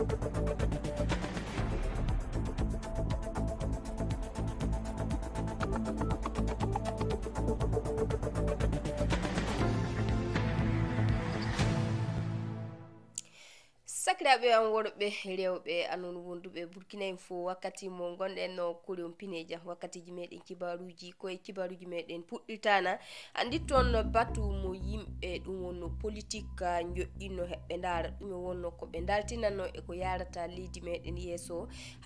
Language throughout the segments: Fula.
Thank you. bandiraɓe an worɓe rewɓe anon wonduɓe burkinaen fo wakkati mo gonɗen no kurion pineja wakkatiji meɗen kibaruji koye kibaruji meɗen puɗɗirtana andi toon batu mo yimɓe ɗum wonno politique joƴƴinno heɓɓe dara ɗume wonno koɓe daltinanno eko yarata leydi meɗen yesso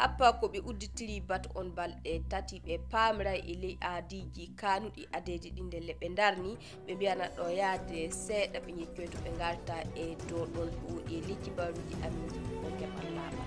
happa koɓe udditiri batu on balɗe tati ɓe pamra e ley aadiji kanuɗi adedi ɗi nde leɓe darni ɓe mbiyana ɗo yaade seeɗa ɓe ñeccoy to ɓe garta e dow ɗon ɗo e lekki habaruji amin o keɓal laaɓal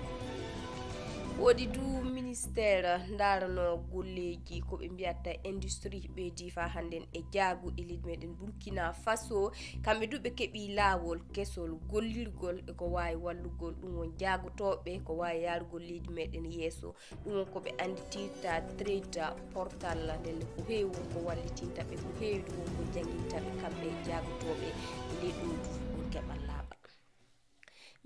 woodi du ministére ndaarano golleji koɓe mbiyatta industrie ɓeydi fa hannden e jaagu e leydi meɗen burkina faso kamɓe du ɓe keeɓi laawol kesol gollirgol eko wawi wallugol ɗum won jaagotoɓe ko wawi yarugol leydi meɗen yesso ɗum won koɓe anditirta trade portal nden ko heewi won ko wallitintaɓe ko heewi ɗum won ko jangintaɓe kamɓe jaagotoɓe leɗoudu on keɓal laaɓa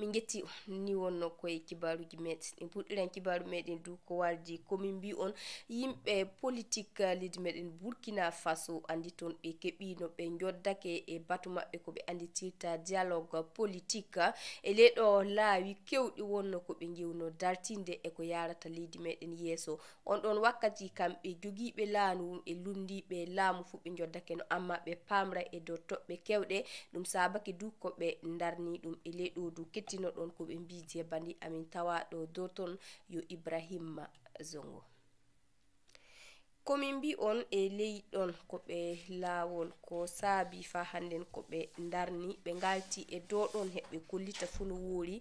min getti ni wonno koye kibaruji meɗen ɗin puɗɗiren kibaru meɗen du ko waldi komin mbi on yimɓe politique leydi meɗen burkina faso andi toon ɓe keeɓi no ɓe joddake e batu maɓɓe ko ɓe anditirta dialogue politique e leyɗo laawi kewɗi wonno ko ɓe jewno dartinde e ko yarata leydi meɗen yesso on ɗon wakkati kamɓe jogiɓe laanu e lundiɓe laamu fuu ɓe joddake no amma ɓe pamra e dow toɓɓe kewɗe ɗum sabake du ko ɓe darni ɗum e leyɗo du tokkitino ɗon ko ɓe mbi je bani amin tawa ɗo dowton yo ibrahima zongo komin mbi on e ley ɗon ko ɓe laawol ko saabi fa hannden ko ɓe darni ɓe ngalti e dow ɗon heɓɓe kollita fuu no wuuri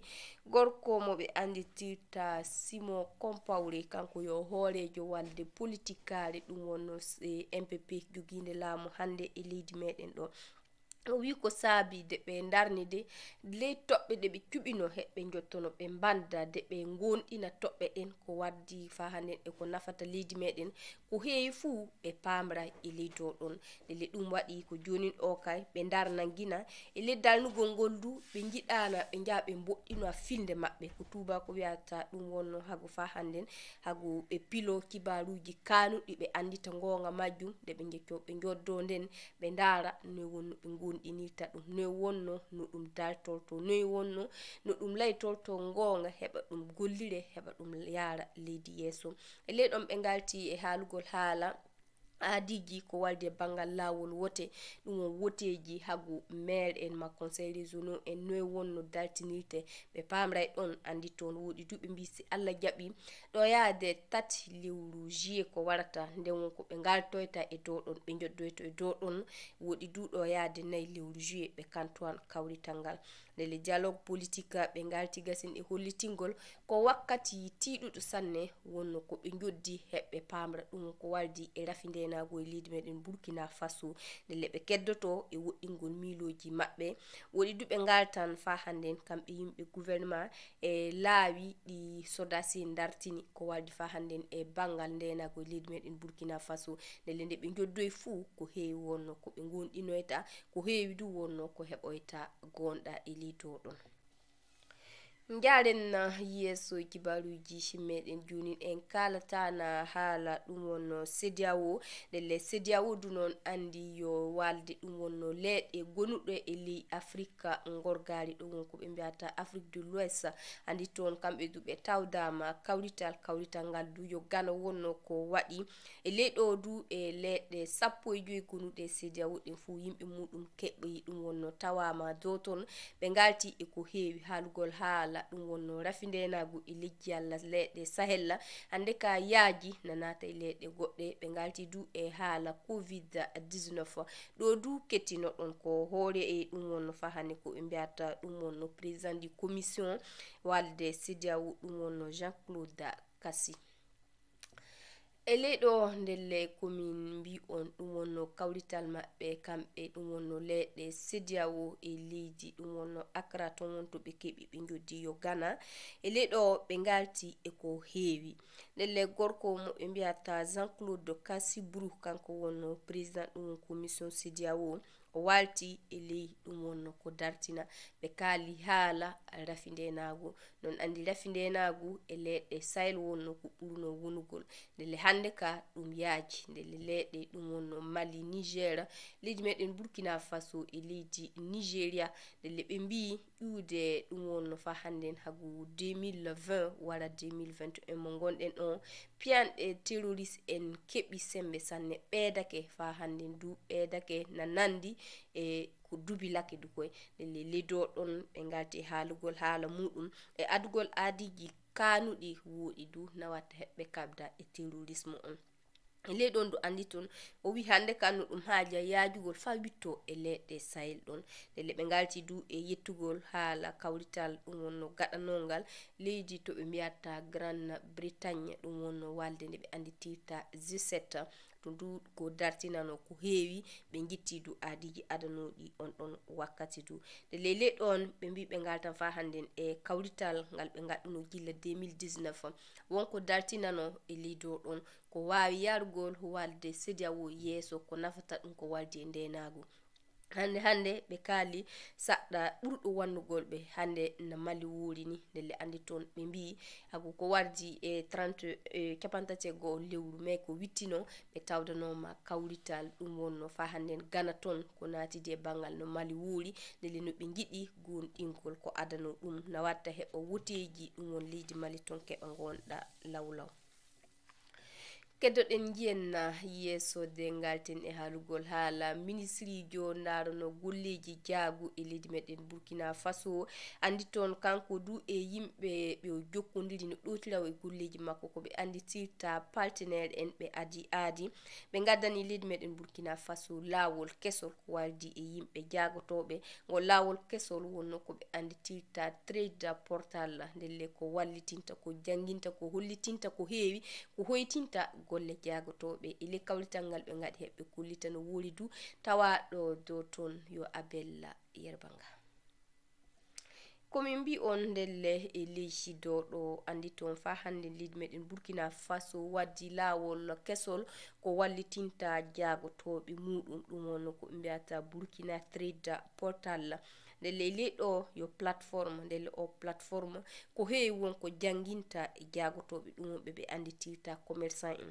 gorko mo ɓe anndi tirta simo compawre kanko yo hoorejo walde politicare ɗum wonno mpp jogiinde laamu hannde e leydi meɗen ɗo o wi ko saabi de ɓe darni de ley toɓɓe de ɓe cuɓino heɓɓe jottono ɓe banda de ɓe gonɗina toɓɓe ɗen ko waddi fa hannden e ko nafata leydi meɗen ko heewi fuu ɓe pamra e leydo ɗon dele ɗum waɗi ko joni o kay ɓe darna gina e leddalnugol ngol du ɓe jiɗana ɓe jaha ɓe mboɗɗino a filde maɓɓe ko tuba ko wiyata ɗum wonno hago fa hannden hago ɓe pilo kibaruji kanuɗi ɓe andita gonga majjum de ɓe jecco ɓe joddo nden ɓe dara no wonno ɓe goni wunɗinirta ɗum noy wonno no ɗum dartorto noy wonno no ɗum laytorto ngonga heɓa ɗum gollire heɓa ɗum yara leydi yesso e ley ɗon ɓe garti e haalugol haala aadiji ko walde bangal lawol wote ɗum on woteji hago maire en ma conseil régionau en noy wonno daltinirte ɓe pamray ɗon andi toon woɗi duɓe mbi si allah jaɓi ɗo yaade tati lewru jier ko warata nden won ko ɓe ngaltoyta e dow ɗon ɓe joddoyto e dow ɗon woɗi duɗo yaade nayyi lewru juier ɓe kantoan kawrital ngal nele dialogue politique ɓe garti gasin e hollitingol ko wakkati tiɗuɗo sanne wonno ko ɓe joddi heɓɓe pamra ɗum ko wardi e rafi ndenago e leydi meɗen burkina faso ndele ɓe keddoto e woɗɗingol miloji maɓɓe woɗi duɓe gartan fa hannden kamɓe yimɓe gouvernement e laawi ɗi sodasi dartini ko wardi fa hannden e bangal ndenago e leydi meɗen burkina faso ndele nde ɓe joddoye fuu ko heewi wonno ko ɓe gonɗinoyta ko heewi du wonno ko heɓoyta gonɗa e leydi Total. jaren yeeso kibaruji meɗen joni en kalatana haala ɗum wonno sediawo ɗelle sediawo du noon andi yo walde ɗum wonno leɗɗe gonuɗo e ley africa gorgari ɗo won koɓe mbiyata afrique de l'ouest andi toon kamɓe du ɓe tawdama kawrital kawrital ngal du yo gana wonno ko waɗi e ley ɗo du e leɗɗe sappo e joyi gonuɗe sediawo ɗen fo yimɓe muɗum keɓɓi ɗum wonno tawama dow toon ɓe galti eko heewi haalugol haala allah ɗum wonno rafindenagu e lijji allah leɗɗe sahella hande ka yaaji nanata e leɗɗe goɗɗe ɓe galti du e haala covid 19 ɗo du kettinoɗon ko hoore e ɗum wonno fa hande ko ɓe mbiyata ɗum wonno président du commission walde sidiawu ɗum wonno jean claude kasi ele ɗo ndelle komin mbi on ɗum wonno kawrital maɓɓe kamɓe ɗum wonno leyɗe sidiyawo e leydi ɗum wonno acra to won to ɓe keɓi ɓe joddi yo gana ele ɗo ɓe ngalti eko heewi ndelle gorko mo ɓe mbiyata jean claude casibrou kanko wonno président ɗum won commission sidiyawo o walti e ley ɗum wonno ko dartina ɓe kaali haala rafi ndenagu non andi rafi ndenagu e leɗɗe sayl wonno ko ɓurno wonugol ndele hande ka ɗum yaaji ndele leɗɗe ɗum wonno mali niger leydi meɗen burkina faso e leydi nigéria ndele ɓe mbi ƴuwde ɗum wonno fa hannden hago 2020 wara 2021 mo gonɗen ɗon piyanɗe terroris en keɓi sembe sanne ɓeedake fa hande du ɓeedake na nandi e ko dubi lake du koye ndele lido ɗon ɓe ngarti e haalugol haala muɗum e adugol aadiji kanuɗi wooɗi du nawata heɓɓe kabda e terrorisme on ley ɗon ɗo andi toon o wi hannde ka no ɗum haaja yaajugol faa witto e leɗɗe sahel ɗon nde le ɓe ngalti du e yettugol haala kawrital ɗum wonno gaɗanongal leydi to ɓe mbiyatta grande bretagne ɗum wonno walde nde ɓe anditirta 17 tundu ko dartinano ko heewi ɓe gitti du aadiji adanuɗi on ɗon wakkati du nde lele ɗon ɓe mbi ɓe ngal tan fa hannden e kawrital ngal ɓe ngaɗɗuno gilla 2019 wonko dartinano e lido ɗon ko wawi yarugol walde sediyawo yeeso ko nafata ɗum ko waldi e ndenago hande hande ɓe kaali saɗɗa ɓurɗo wannugol ɓe hande no mali wuuri ni ndelle andi toon ɓe mbi ago ko wardi e 3 e capantatiego lewru mai ko wittino ɓe tawdanoma kawrital ɗum wonno fa handen gana toon ko naatidi e bangal no mali wuuri ndelle no ɓe jiɗi gonɗinkol ko adano ɗum nawatta heɓa woteji ɗum won leydi mali toon keɓa gonɗa lawlaw keddoɗen jiyen yeeso dengalten e haalugol haala ministri jo ndarano golleji jaagu e leydi meɗen burkina faso andi toon kanko du e yimɓe ɓe jokkodiri no ɗotiraw e golleji makko koɓe anditirta partenaire en ɓe adi aadi ɓe gaddani e leydi meɗen burkina faso laawol kesol ko waldi e yimɓe jaagotoɓe ngo laawol kesol wonno koɓe anditirta trade portal ndelle ko wallitinta ko janginta ko hollitinta ko heewi ko hoytinta golle jagotoɓe ili kawlital ngal ɓe gaɗi heɓɓe kullita no wuuri du tawa ɗo dow toon yo abella yerba nga komin mbi on ndelle e leysi do ɗo andi toon fa hande leydi meɗen burkina faso waddi lawol kesol ko wallitinta jagotoɓe muɗum ɗum on ko ɓe mbiyata burkina trade portal nde leyliɗo yo plateforme nde le o plateforme ko heewi wonko janguinta e jagotoɓe ɗumoɓe ɓe anditirta commerçant en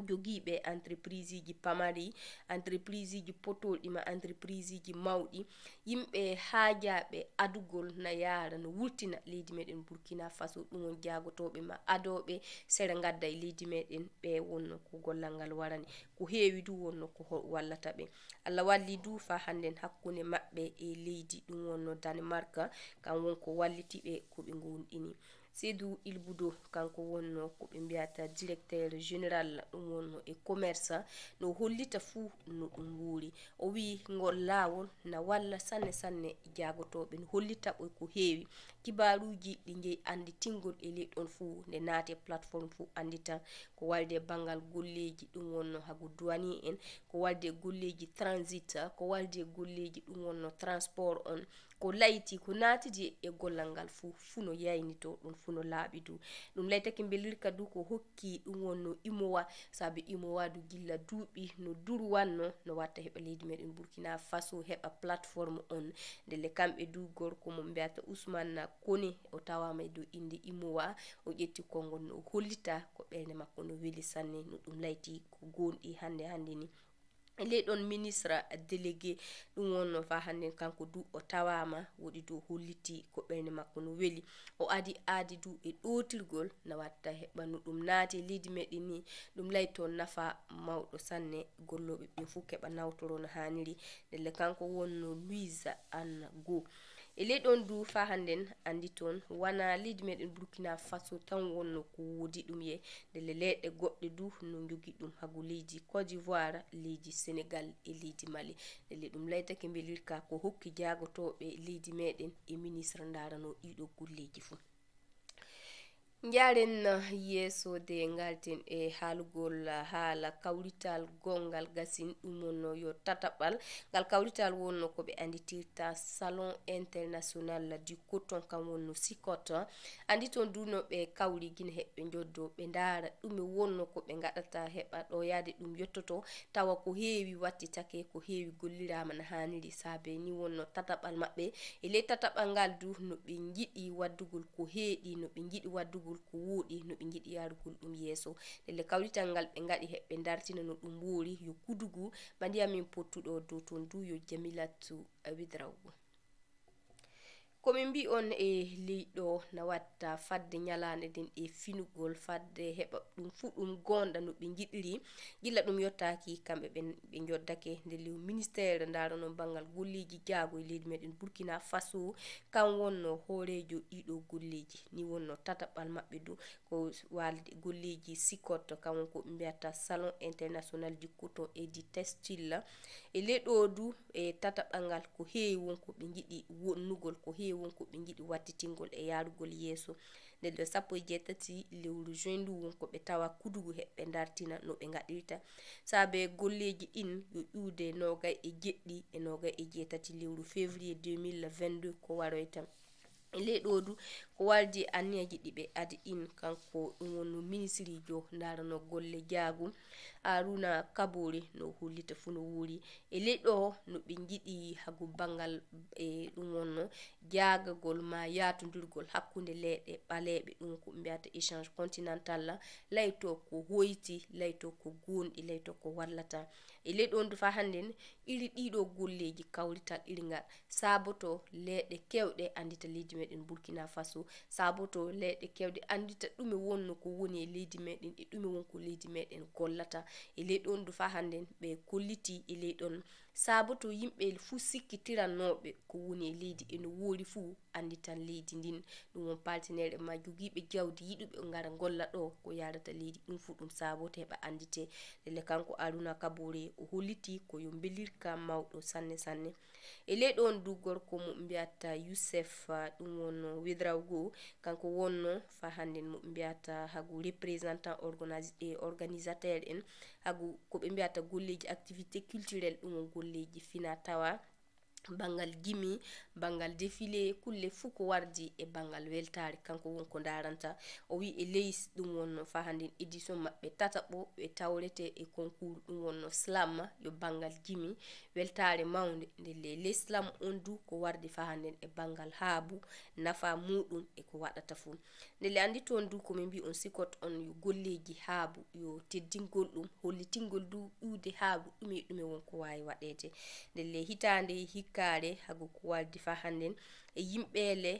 jogiɓe entreprise ji pamari entreprise ji potolɗi ma entreprise ji mawɗi yimɓe haajaɓe adugol na yaara no wultina leydi meɗen burkina faso ɗum won jagotoɓe ma adoɓe sere gadda e leydi meɗen ɓe wonno ko gollal ngal warani ko heewi du wonno ko wallata ɓe allah walli du fa hannden hakkunde maɓɓe e leydi ɗum wonno danemarka kam wonko wallitiɓe koɓe gonɗini seydou ilboudo kanko wonno ko ɓe mbiyata directeur général ɗum wonno e commerce no hollita fuu no ɗum wuuri o wi ngol laawol na walla sanne sanne jaagotoɓe no hollita ɓoy ko heewi kibaruji ɗi jeeyi andi tingol e ley ɗon fuu nde naate plateforme fuu andita ko walde banggal golleji ɗum wonno hago dowani en ko walde golleji transit ko walde golleji ɗum wonno transport on ko laiti ko natiji e gollal ngal fu fuu no yayni to ɗum fuu no laaɓi du ɗum laytaki belirka du ko hokki ɗum wonno imowa saabi imowa du gilla duuɓi no duru wanno no watta heɓa leydi meɗen burkina faso heɓa plateforme on ndele kamɓe du gorko mo mbiyata ousmane kone o tawama e dow inde imowa o ƴetti kongol no hollita ko ɓerde makko no weeli sanne no ɗum layti ko gonɗi hande hande ni leɗon ministre délégué ɗum won no fa hande kanko du o tawama woɗi dow holliti ko ɓerde makko no weeli o adi aadi du e ɗotirgol na watta heɓa no ɗum naati leydi meɗen ni ɗum layto nafa mawɗo sanne golloɓe ɓe fo keɓa nawtoro no haniri ndelle kanko wonno louise anne go e ley ɗon du fa hannden anndi toon wona leydi meɗen burkina faso tan wonno ko woodi ɗum ye ndele leyɗe goɗɗe du no jogi ɗum hago leydi cote d'ivoire leydi sénégal e leydi mali ndele ɗum laytake mbelirka ko hokki jaagotoɓe leydi meɗen e ministre ndarano ɗiɗo golleji fuu jaren yeeso de ngalten e haalugol haala kawrital gongal gasin ɗumon yo tataɓal ngal kawrital wonno ko ɓe anditirta salon international du coton kam wonno sicot andi toon duno ɓe kawri guine heɓɓe joddo ɓe ndaara ɗume wonno ko ɓe gaɗata heɓa ɗo yaade ɗum yettoto tawa ko heewi wattitake ko heewi gollirama na haniri saabe ni wonno tataɓal maɓɓe e ley tataɓal ngal du no ɓe jiɗi waddugol ko heeɗi no ɓe jiɗi waddugol gol ko wuɗi no ɓe jiɗi yarugol ɗum yeeso ndelle kawrital ngal ɓe gaɗi heɓɓe dartina no ɗum wuuri yo gudugu ma ndiyamin pottuɗo dow ton du yo jamilatu widrawgo komin mbi on e leyɗo na watta fadde ñalande den e finugol fadde heɓa ɗum fuu ɗum gonɗa no ɓe jiɗiri gilla ɗum yettaki kamɓe ɓe joddake nde lew ministére darano banggal golleji jaago e leydi meɗen burkina faso kan wonno hoorejo ɗiɗo golleji ni wonno tataɓal maɓɓe du ko walde golleji sicot kanwon ko ɓe mbiyata salon international du coton et du testille e leyɗo du e tataɓal ngal ko heewi wonko ɓe jiɗi wonnugol ko heewi wonko ɓe giɗi wattitingol e yarugol yeeso nde nde sappo e jeetati lewru juin ndu wonko ɓe tawa kudugu heɓɓe dartina no ɓe gaɗirta saabe golleji ɗin yo ƴuwde nogay e jeɗɗi e nogay e jeetati lewru février 2022 ko waroy tan le ɗodu ko waldi anniya jiɗiɓe adi in kanko ɗum wonno ministrijo darano golle jaagu aruna kabore no hullita fu no wuuri e leɗɗo no ɓe jiɗi hago bangal e ɗum wonno jaagagol ma yatodirgol hakkunde leɗe ɓaleɓe ɗum ko mbiyata échange continental la layto ko hoyti layto ko gonɗi layto ko wallata e leɗɗo ondu fa hannden iri ɗiɗo golleji kawrital iringal saabo to leɗe kewɗe andita leydi meɗen burkina faso saabo to leɗe kewɗe andita ɗume wonno ko woni e leydi meɗen e ɗume wonko leydi meɗen gollata e leyɗi wondu fa hannden ɓe kolliti e leyɗon saabo to yimɓe fuu sikkitirannooɓe ko woni e leydi eno woori fuu annditan leydi ndin ɗum won partenaire ma jogiiɓe jawdi yiɗuɓe ngara golla ɗo ko yarata leydi ɗum fuu ɗum saabo to heɓa anndite ndele kanko aruna kaboure o holliti ko yo mbelirka mawɗo sanne sanne e ley ɗoon du gorko mo mbiyata yousef ɗum wonno widraw goo kanko wonno fa hannden mo mbiyata hago représentant e organisateur en hago koɓe mbiyata golleji activité culturel ɗum wongo holleji finatawa bangal gimi bangal defile kulle fu ko wardi e bangal weltare kanko won ko daranta o wi e leys ɗum wonno fa handen édition maɓɓe tataɓo ɓe tawrete e concours ɗum wonno slam yo bangal gimi weltare mawde nde le ley slam on du ko wardi fa handen e bangal haabu nafa muɗum e ko waɗata fuu nele andi toon du komin mbi on sikot on yo golleji haabu yo teddingol ɗum hollitingol du ƴuwde haabu ɗume ɗume won ko wawi waɗede ndelle hitande hikkare hago ko waldi fa hannden e yimɓele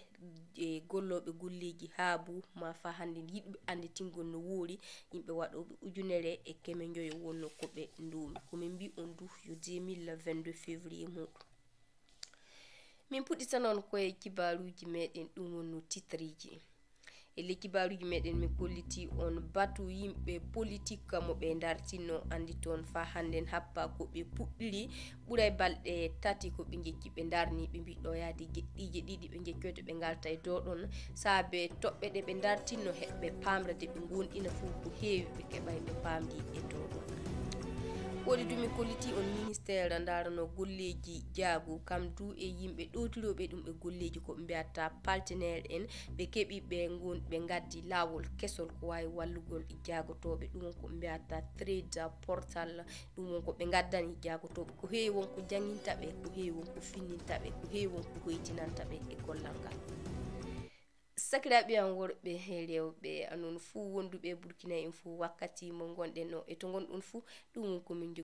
e golloɓe golleji haabu ma fa hannden yiɗɓe anditingol no wuuri yimɓe waɗoɓe ujunere e keme joyo wonno koɓe ndumi komin mbi on du yo 2022 février muɗum min puɗɗitanon koye kibaruji meɗen ɗum wonno titreji ele kibaruji meɗen mi kolliti on batu yimɓe politique mo ɓe dartinno andi toon fa hannden happa ko ɓe puɗɗiri ɓuura balɗe tati ko ɓe jekki ɓe darni ɓe mbiɗo yaadi geɗɗiji ɗiɗi ɓe jekkiyoto ɓe garta e dow ɗon saabe toɓɓe ɗe ɓe dartinno heɓɓe pamrade ɓe gonɗina fo ko heewi ɓe keɓa ɓe pamdi e dow ɗon woodi ɗumi kolliti on ministére darano golleji jaagu kam du e yimɓe ɗotiroɓe ɗum ɓe golleji ko ɓe mbiyatta partenaire en ɓe keeɓi ɓe gon ɓe gaddi lawol kesol ko wawi wallugol e jaagotoɓe ɗum wonko ɓe mbiyatta trade portal ɗum wonko ɓe gaddani e jaagotoɓe ko heewi wonko janguintaɓe ko heewi wonko finnintaɓe ko heewi wonko hoytinantaɓe e gollal ngal sakiraɓe an worɓe rewɓe anon fuu wonduɓe burkina en fuu wakkati mo gonɗen o e to gonɗon fuu ɗum wonkomin